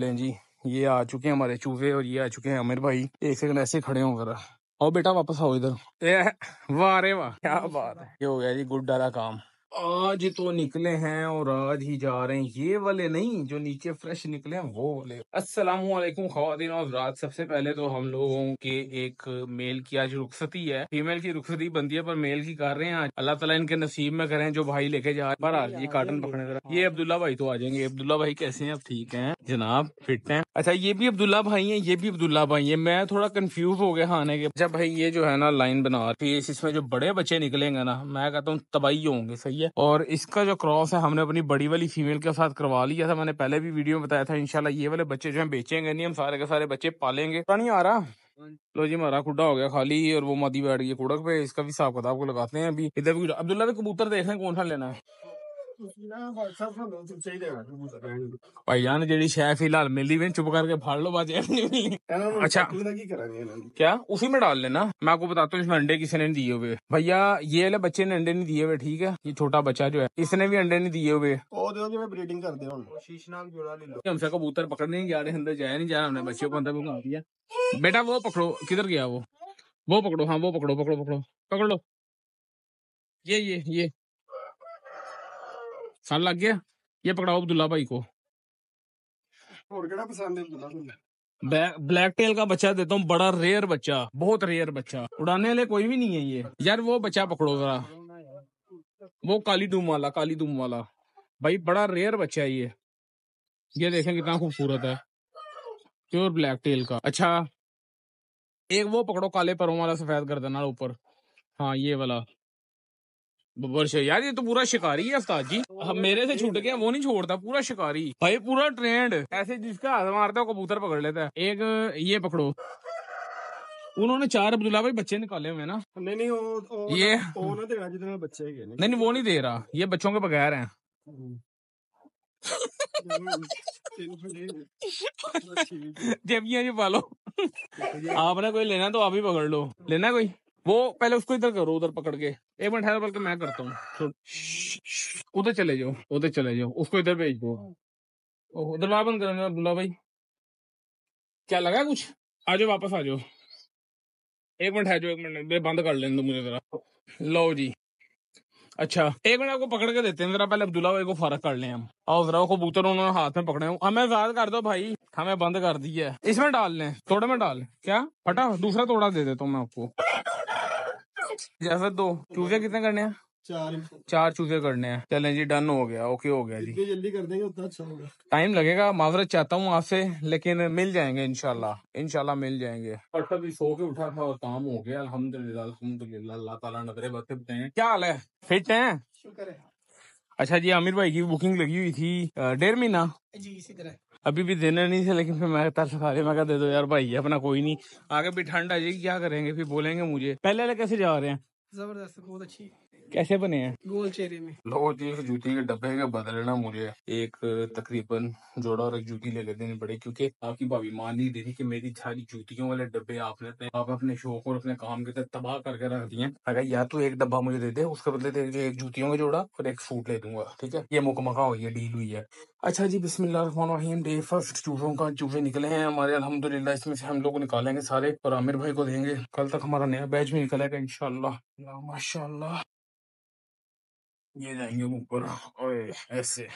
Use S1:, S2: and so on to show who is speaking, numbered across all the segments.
S1: ले जी ये आ चुके हैं हमारे चूहे और ये आ चुके हैं अमिर भाई एक सेकंड ऐसे खड़े हो जरा आओ बेटा वापस आओ इधर वाह रे वाह क्या बात है ये हो गया जी गुड डरा काम आज तो निकले हैं और आज ही जा रहे हैं ये वाले नहीं जो नीचे फ्रेश निकले हैं वो वाले असलम वालेकुम और रात सबसे पहले तो हम लोगों के एक मेल की आज रुखसती है फीमेल की रुखसती बनती है पर मेल की कर रहे हैं आज अल्लाह ताला इनके नसीब में करें जो भाई लेके जा रहे हैं ये कार्टन पकड़ने जरा ये अब्दुल्ला भाई तो आ जाएंगे अब्दुल्ला भाई कैसे है अब ठीक है जनाब फिट है अच्छा ये भी अब्दुल्ला भाई है ये भी अब्दुल्ला भाई है मैं थोड़ा कन्फ्यूज हो गया आने के अच्छा भाई ये जो है ना लाइन बना रही इसमें जो बड़े बच्चे निकलेंगे ना मैं कहता हूँ तबाही होंगे सही है है और इसका जो क्रॉस है हमने अपनी बड़ी वाली फीमेल के साथ करवा लिया था मैंने पहले भी वीडियो में बताया था इनशाला ये वाले बच्चे जो है बेचेंगे नहीं हम सारे के सारे बच्चे पालेंगे नहीं आ रहा हाँ लो जी मारा खुडा हो गया खाली और वो मदी बैठ गई कुड़क पे इसका भी हिसाब किताब को लगाते हैं अभी इधर भी अब्दुल्ला कबूतर देखना कौन सा लेना है ਭਾਈ ਜਾਨ ਜਿਹੜੀ ਵੇ छोटा बच्चा जो है इसने भी अंडे नहीं दिए हुए कबूतर पकड़ने जा रहे अंदर जाया नहीं जा बच्चे को अंदर बेटा वो पकड़ो किधर गया वो वो पकड़ो हाँ वो पकड़ो पकड़ो पकड़ो पकड़ लो ये ये ये साल लग गया ये पकड़ाओ अब्दुल्ला भाई को और केड़ा पसंद है अब्दुल्ला ब्लैक टेल का बच्चा देता हूँ बड़ा रेयर बच्चा बहुत रेयर बच्चा उड़ाने वाले कोई भी नहीं है ये यार वो बच्चा पकड़ो जरा वो काली धूम वाला काली धूम वाला भाई बड़ा रेयर बच्चा है ये ये देखें कितना खूबसूरत है प्योर ब्लैक टेल का अच्छा एक वो पकड़ो काले परों वाला सफेद गर्दन वाला ऊपर हाँ ये वाला बब्बर शाह यार ये तो पूरा शिकारी है अफ्ताज जी हम तो मेरे तो से छूट गया वो नहीं छोड़ता पूरा शिकारी भाई पूरा ट्रेंड ऐसे जिसका हाथ मारता है कबूतर पकड़ लेता है एक ये पकड़ो उन्होंने चार अब्दुल्ला भाई बच्चे निकाले हुए ना नहीं नहीं वो, वो ये वो ना देना जितने बच्चे नहीं नहीं वो नहीं दे रहा ये बच्चों के बगैर है हम्म। जब ये पालो आपने कोई लेना तो आप ही पकड़ लो लेना कोई वो पहले उसको इधर करो उधर पकड़ के एक मिनट है बल्कि मैं करता हूँ उधर चले जाओ उधर चले जाओ उसको इधर भेज दो उधर वहां बंद करना अब्दुल्ला भाई क्या लगा कुछ आ जाओ वापस आ जाओ एक मिनट है जो एक मिनट बंद कर लेने दो मुझे जरा लो जी अच्छा एक मिनट आपको पकड़ के देते हैं जरा पहले अब्दुल्ला भाई को फर्क कर ले हम आओ जरा वो कबूतर उन्होंने हाथ में पकड़े हमें आजाद कर दो भाई हमें बंद कर दिया है इसमें डाल लें तोड़े में डाल क्या फटा दूसरा तोड़ा दे देता हूँ मैं आपको जैसे दो चूजे कितने करने हैं चार चार चूजे करने हैं चले जी डन हो गया ओके हो गया जी जल्दी कर देंगे उतना अच्छा होगा टाइम लगेगा माजरत चाहता हूँ आपसे लेकिन मिल जाएंगे इनशाला इनशाला मिल जाएंगे और तभी सो के उठा था और काम हो गया अलहमदुल्ला अलहमदुल्ला अल्लाह ताला नजरे बते बताए क्या हाल है फिट है शुक्र है अच्छा जी आमिर भाई की बुकिंग लगी हुई थी डेढ़ महीना जी इसी तरह अभी भी देना नहीं थे लेकिन फिर मैं तार सफारे में कहा दे दो यार भाई अपना कोई नहीं आगे भी ठंड आ जाएगी क्या करेंगे फिर बोलेंगे मुझे पहले वाले कैसे जा रहे हैं जबरदस्त बहुत अच्छी कैसे बने हैं गोल चेहरे में लो जी जूती के डब्बे के बदलना मुझे एक तकरीबन जोड़ा और एक जूती लेकर देने पड़े क्योंकि आपकी भाभी मान नहीं दे रही की मेरी सारी जूतियों वाले डब्बे आप लेते हैं आप अपने शौक और अपने काम के तहत तबाह करके रख दिए अगर या तो एक डब्बा मुझे दे दे उसके बदले दे एक जूतियों का जोड़ा और एक सूट ले दूंगा ठीक है ये मुकमका हुई है डील हुई है अच्छा जी बिस्मिल्लाम डे फर्स्ट चूजों का चूजे निकले हैं हमारे अलहमदुल्ला इसमें से हम लोग निकालेंगे सारे और आमिर भाई को देंगे कल तक हमारा नया बैच भी निकलेगा इनशाला माशा ये जाएंगे ऊपर ओए ऐसे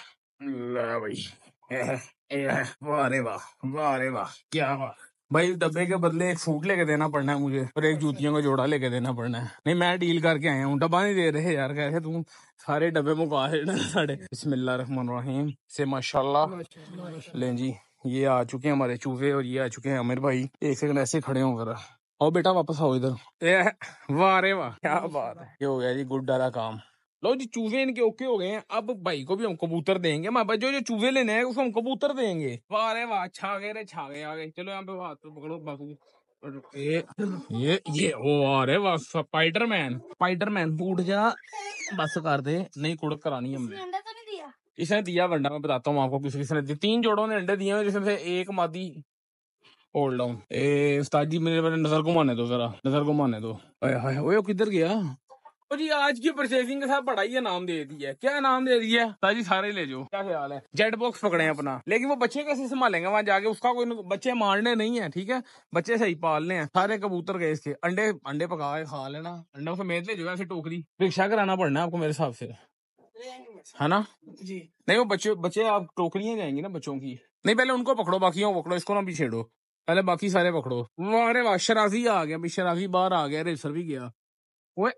S1: ला भाई वाह रे वाह वाह वाह क्या वाह भाई डब्बे के बदले एक सूट लेके देना पड़ना है मुझे और एक जूतियों का जोड़ा लेके देना पड़ना है नहीं मैं डील करके आया हूँ डब्बा नहीं दे रहे यार कैसे तुम सारे डब्बे मुका देना साढ़े रहमान रहीम से माशाल्लाह ले जी ये आ चुके हैं हमारे चूहे और ये आ चुके हैं अमिर भाई एक सेकंड ऐसे खड़े हो कर आओ बेटा वापस आओ इधर वाह रे वाह क्या बात है ये हो गया जी गुड डारा काम लो जी चूहे इनके ओके हो गए हैं अब भाई को भी हम कबूतर देंगे हमारे जो जो चूहे लेने हैं उसको हम कबूतर देंगे वाह रे वाह छा गए रे छा गए आ गए चलो यहाँ पे हाथ पकड़ो बाबू ये ये ये ओ अरे वाह स्पाइडरमैन स्पाइडरमैन उठ जा बस कर दे नहीं कुड़ करानी हमने इसने तो दिया वंडा मैं बताता हूँ आपको किस किसने दिया तीन जोड़ों ने अंडे दिए हैं जिसमें से एक मादी होल्ड डाउन ए उस्ताद जी मेरे मेरे नजर घुमाने दो जरा नजर घुमाने दो हाय हाय ओए किधर गया जी आज की परचेसिंग के साथ बड़ा ही नाम दे दिया है क्या नाम दे दिया है ताजी सारे ले जाओ क्या ख्याल है जेट बॉक्स पकड़े हैं अपना लेकिन वो बच्चे कैसे संभालेंगे वहां जाके उसका कोई बच्चे मारने नहीं है ठीक है बच्चे सही पालने हैं सारे कबूतर गए इसके अंडे अंडे पका के खा लेना अंडों से मेज ले जाओ ऐसे टोकरी रिक्शा कराना पड़ना आपको मेरे हिसाब से है ना जी नहीं वो बच्चे बच्चे आप टोकरिया जाएंगे ना बच्चों की नहीं पहले उनको पकड़ो बाकी पकड़ो इसको ना भी छेड़ो पहले बाकी सारे पकड़ो वो अरे वाह शराजी आ गया शराजी बाहर आ गया रेसर भी गया ओए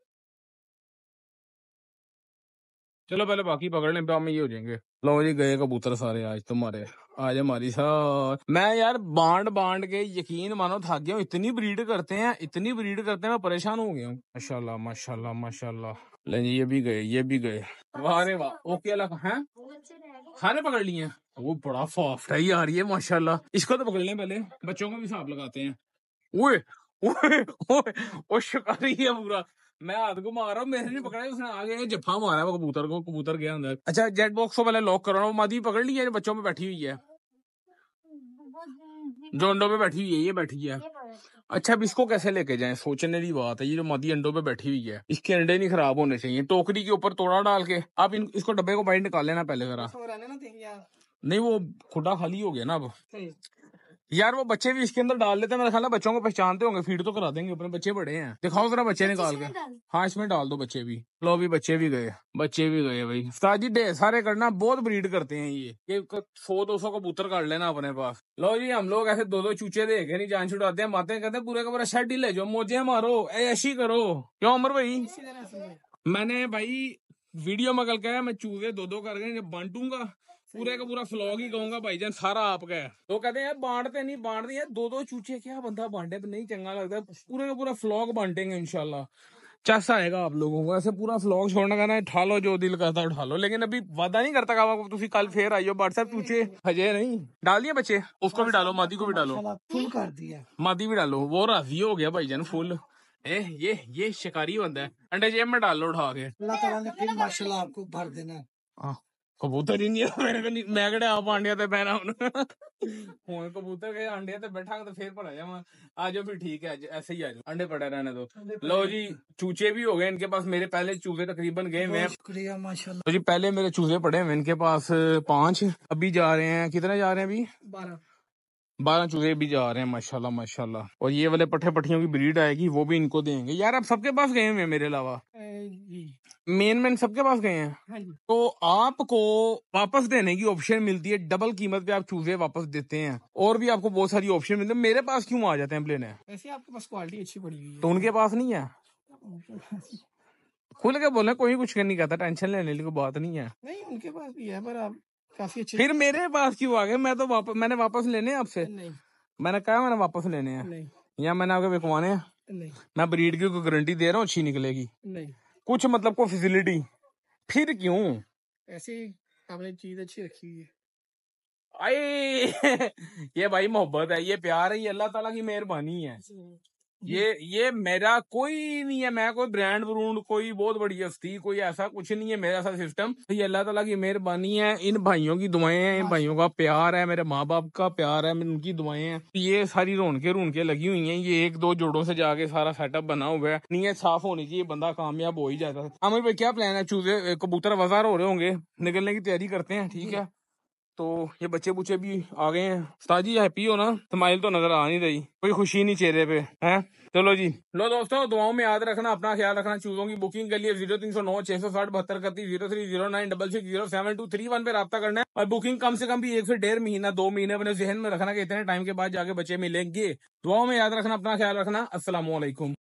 S1: चलो पहले बाकी पकड़ने पे हम ये हो जाएंगे लो जी गए कबूतर सारे आज तुम्हारे तो आज हमारी सार मैं यार बांड बांड के यकीन मानो थक गया इतनी ब्रीड करते हैं इतनी ब्रीड करते हैं मैं परेशान हो गया हूँ माशाल्लाह माशाल्लाह माशाल्लाह ले जी ये भी गए ये भी गए वाह वाह ओके अलग है खाने पकड़ लिए वो बड़ा सॉफ्ट है यार ये माशाला इसको तो पकड़ लें पहले बच्चों को भी साफ लगाते हैं ओए ओए ओए शिकारी है पूरा मैं हाथ को मार रहा हूँ मेरे नहीं पकड़ा उसने आगे जफ्फा मारा है कबूतर को कबूतर गया अंदर अच्छा जेट बॉक्स को पहले लॉक करो मादी पकड़ लिया है बच्चों में बैठी हुई है जो अंडों पे बैठी हुई है ये बैठी है अच्छा अब इसको कैसे लेके जाएं सोचने की बात है ये जो मादी अंडों पे बैठी हुई है इसके अंडे नहीं खराब होने चाहिए टोकरी के ऊपर तोड़ा डाल के आप इन, इसको डब्बे को बाहर निकाल लेना पहले जरा नहीं वो खुडा खाली हो गया ना अब यार वो बच्चे भी इसके अंदर डाल लेते हैं मेरा ख्याल बच्चों को पहचानते होंगे फीड तो करा देंगे अपने बच्चे बड़े हैं दिखाओ जरा बच्चे निकाल के हाँ इसमें डाल दो बच्चे भी लो भी बच्चे भी गए बच्चे भी गए भाई उस्ताद जी ढेर सारे करना बहुत ब्रीड करते हैं ये सौ दो सौ कबूतर कर लेना अपने पास लो जी हम लोग ऐसे दो दो चूचे दे के नहीं जान छुटाते हैं बातें करते हैं पूरे का पूरा शेड ही ले जाओ मोजे मारो ऐसी करो क्यों उमर भाई मैंने भाई वीडियो में कल मैं चूहे दो दो कर गए बांटूंगा पूरे का पूरा फ्लॉग ही कहूंगा भाई जान सारा आपका है तो कहते हैं बांटते नहीं बांटते यार दो दो चूचे क्या बंदा बांटे तो नहीं चंगा लगता पूरे का पूरा फ्लॉग बांटेंगे इनशाला चासा आएगा आप लोगों को ऐसे पूरा फ्लॉग छोड़ना करना है उठा लो जो दिल करता उठा लो लेकिन अभी वादा नहीं करता कहा तुम कल फिर आइयो व्हाट्सएप पूछे हजे नहीं डाल दिया बच्चे उसको भी डालो मादी को भी डालो फुल कर दिया मादी भी डालो वो राजी हो गया भाई जान फुल ए, ये ये शिकारी बंदा है अंडे जेब में डालो उठा के अल्लाह ताला ने फिर माशाल्लाह आपको भर देना हाँ। ਕਬੂਤਰ ਹੀ ਨਹੀਂ ਮੇਰੇ ਕੋਲ ਨਹੀਂ- ਮੈਂ ਕਿਹੜਾ ਆਪ ਆਂਡਿਆਂ ਤੇ ਬਹਿਣਾ ਹੁਣ ਹੁਣ ਕਬੂਤਰ ਕੇ ਆਂਡਿਆਂ ਤੇ ਬੈਠਾਂਗਾ ਤਾਂ ਫੇਰ ਭਲਾ ਜਾਵਾਂ ਆ ਜਾਓ ਫਿਰ ਠੀਕ है ऐसे ही आ जाओ अंडे पड़े रहने दो लो जी चूचे भी हो गए इनके पास मेरे पहले चूजे तकरीबन गए हुए हैं जी पहले मेरे चूजे पड़े हुए इनके पास पांच अभी जा रहे हैं कितने जा रहे हैं अभी बारह बारह चूहे भी जा रहे हैं माशाल्लाह माशाल्लाह और ये वाले पट्ठे पट्टियों की ब्रीड आएगी वो भी इनको देंगे यार आप सबके पास गए हुए मेरे अलावा मेन मैन सबके पास गए हैं हाँ तो आपको वापस देने की ऑप्शन मिलती है डबल कीमत पे आप चूहे वापस देते हैं और भी आपको बहुत सारी ऑप्शन मिलती है मेरे पास क्यूँ आ जाते हैं प्लेन आपके पास क्वालिटी अच्छी पड़ी हुई है तो उनके पास नहीं है खुल के बोले कोई कुछ नहीं कहता टेंशन लेने की बात नहीं है नहीं उनके पास भी है पर आप काफी अच्छे फिर मेरे पास क्यों आ गए मैं तो वापस मैंने वापस लेने आपसे नहीं मैंने कहा मैंने वापस लेने हैं या मैंने आपके बिकवाने हैं मैं ब्रीड की कोई गारंटी दे रहा हूँ अच्छी निकलेगी नहीं कुछ मतलब को फैसिलिटी फिर क्यों ऐसी आपने चीज अच्छी रखी है आए ये भाई मोहब्बत है ये प्यार है ये अल्लाह ताला की मेहरबानी है ये हम्म। ये मेरा कोई नहीं है मैं कोई ब्रांड ब्रूंड कोई बहुत बड़ी हस्ती कोई ऐसा कुछ नहीं है मेरा सा सिस्टम ये अल्लाह तला की मेहरबानी है इन भाइयों की दुआएं हैं इन हाँ। भाइयों का प्यार है मेरे माँ बाप का प्यार है उनकी दुआएं हैं ये सारी रोनके रोनके लगी हुई है ये एक दो जोड़ों से जाके सारा सेटअप बना हुआ है नीयत साफ होनी चाहिए बंदा कामयाब हो ही जाता है आमिर हाँ, भाई क्या प्लान है चूजे कबूतर वजार हो रहे होंगे निकलने की तैयारी करते हैं ठीक है तो ये बच्चे बुच्चे भी आ गए हैं ताजी हैप्पी हो ना स्माइल तो नजर आ नहीं रही कोई खुशी नहीं चेहरे पे है चलो जी लो दोस्तों दुआओं में याद रखना अपना ख्याल रखना चूजों की बुकिंग के लिए जीरो तीन सौ नौ छह सौ साठ बहत्तर करती zero three zero nine double six zero seven two three one पे रहा करना है और बुकिंग कम से कम भी एक से डेढ़ महीना दो महीने अपने जहन में रखना कि इतने टाइम के बाद जाके बच्चे मिलेंगे दुआओं में याद रखना अपना ख्याल रखना असलामकुम